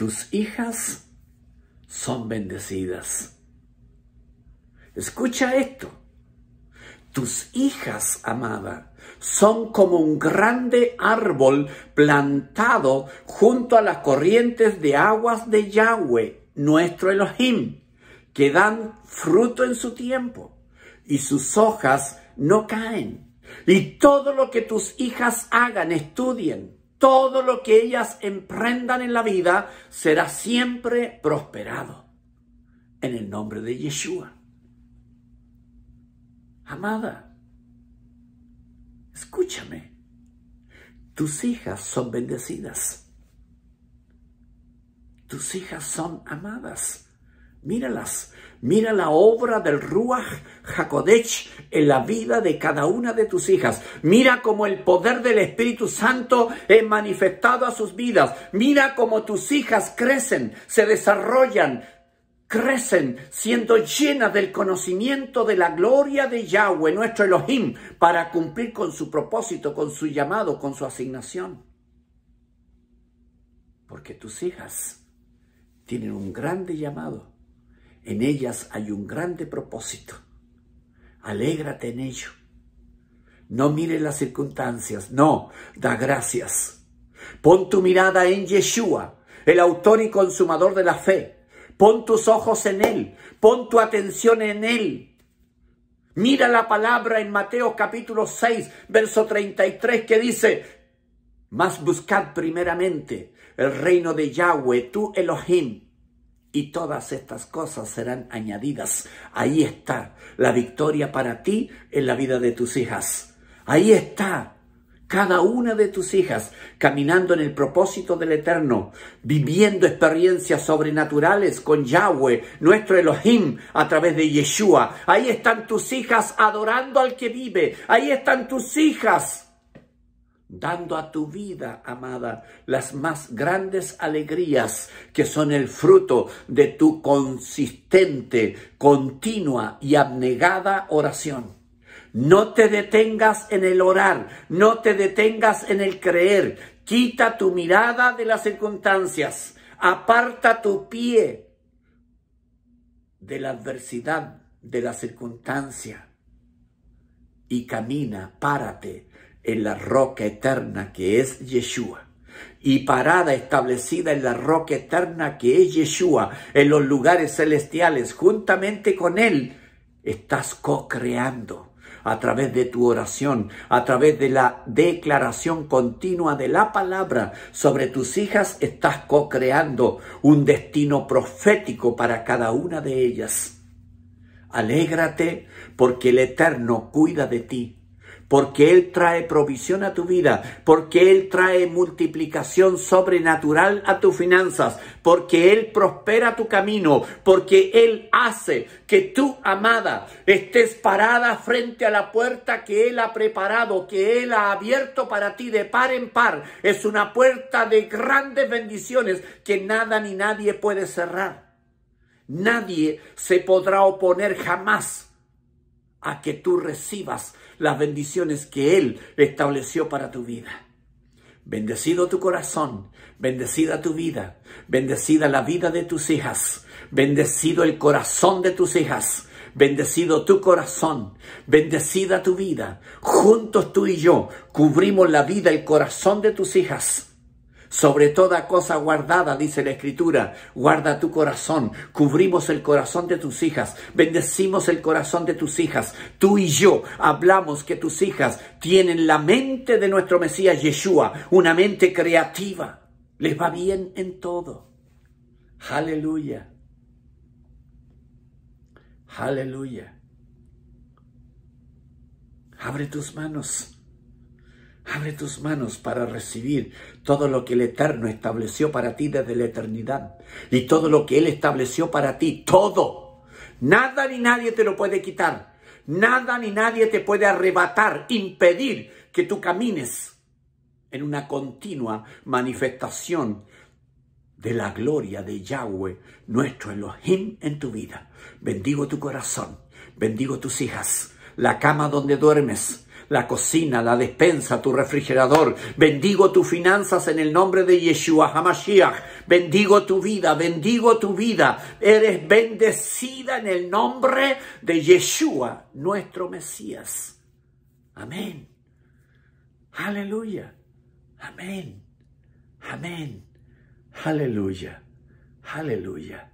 Tus hijas son bendecidas. Escucha esto. Tus hijas, amada, son como un grande árbol plantado junto a las corrientes de aguas de Yahweh, nuestro Elohim, que dan fruto en su tiempo y sus hojas no caen. Y todo lo que tus hijas hagan, estudien, todo lo que ellas emprendan en la vida será siempre prosperado. En el nombre de Yeshua. Amada, escúchame. Tus hijas son bendecidas. Tus hijas son amadas. Míralas, mira la obra del Ruach Jacodech en la vida de cada una de tus hijas. Mira cómo el poder del Espíritu Santo es manifestado a sus vidas. Mira cómo tus hijas crecen, se desarrollan, crecen siendo llenas del conocimiento de la gloria de Yahweh, nuestro Elohim, para cumplir con su propósito, con su llamado, con su asignación. Porque tus hijas tienen un grande llamado en ellas hay un grande propósito. Alégrate en ello. No mire las circunstancias, no, da gracias. Pon tu mirada en Yeshua, el autor y consumador de la fe. Pon tus ojos en Él, pon tu atención en Él. Mira la palabra en Mateo capítulo 6, verso 33 que dice, mas buscad primeramente el reino de Yahweh, tu Elohim, y todas estas cosas serán añadidas. Ahí está la victoria para ti en la vida de tus hijas. Ahí está cada una de tus hijas caminando en el propósito del Eterno, viviendo experiencias sobrenaturales con Yahweh, nuestro Elohim, a través de Yeshua. Ahí están tus hijas adorando al que vive. Ahí están tus hijas dando a tu vida, amada, las más grandes alegrías que son el fruto de tu consistente, continua y abnegada oración. No te detengas en el orar, no te detengas en el creer. Quita tu mirada de las circunstancias, aparta tu pie de la adversidad, de la circunstancia y camina, párate en la roca eterna que es Yeshua. Y parada establecida en la roca eterna que es Yeshua, en los lugares celestiales, juntamente con Él, estás co-creando a través de tu oración, a través de la declaración continua de la palabra sobre tus hijas, estás co-creando un destino profético para cada una de ellas. Alégrate porque el Eterno cuida de ti porque Él trae provisión a tu vida, porque Él trae multiplicación sobrenatural a tus finanzas, porque Él prospera tu camino, porque Él hace que tú, amada, estés parada frente a la puerta que Él ha preparado, que Él ha abierto para ti de par en par. Es una puerta de grandes bendiciones que nada ni nadie puede cerrar. Nadie se podrá oponer jamás a que tú recibas las bendiciones que Él estableció para tu vida. Bendecido tu corazón, bendecida tu vida, bendecida la vida de tus hijas, bendecido el corazón de tus hijas, bendecido tu corazón, bendecida tu vida. Juntos tú y yo cubrimos la vida, el corazón de tus hijas sobre toda cosa guardada, dice la Escritura, guarda tu corazón. Cubrimos el corazón de tus hijas, bendecimos el corazón de tus hijas. Tú y yo hablamos que tus hijas tienen la mente de nuestro Mesías Yeshua, una mente creativa. Les va bien en todo. Aleluya. Aleluya. Abre tus manos Abre tus manos para recibir todo lo que el Eterno estableció para ti desde la eternidad. Y todo lo que Él estableció para ti, todo. Nada ni nadie te lo puede quitar. Nada ni nadie te puede arrebatar, impedir que tú camines en una continua manifestación de la gloria de Yahweh, nuestro Elohim, en tu vida. Bendigo tu corazón, bendigo tus hijas, la cama donde duermes, la cocina, la despensa, tu refrigerador. Bendigo tus finanzas en el nombre de Yeshua Hamashiach. Bendigo tu vida, bendigo tu vida. Eres bendecida en el nombre de Yeshua, nuestro Mesías. Amén. Aleluya. Amén. Amén. Aleluya. Aleluya.